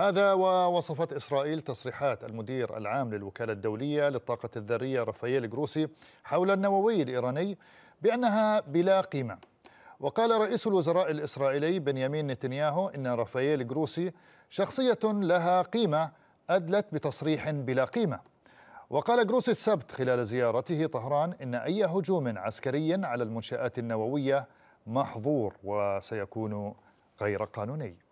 هذا ووصفت إسرائيل تصريحات المدير العام للوكالة الدولية للطاقة الذرية رافائيل جروسي حول النووي الإيراني بأنها بلا قيمة وقال رئيس الوزراء الإسرائيلي بنيامين نتنياهو إن رافائيل جروسي شخصية لها قيمة أدلت بتصريح بلا قيمة وقال جروسي السبت خلال زيارته طهران إن أي هجوم عسكري على المنشآت النووية محظور وسيكون غير قانوني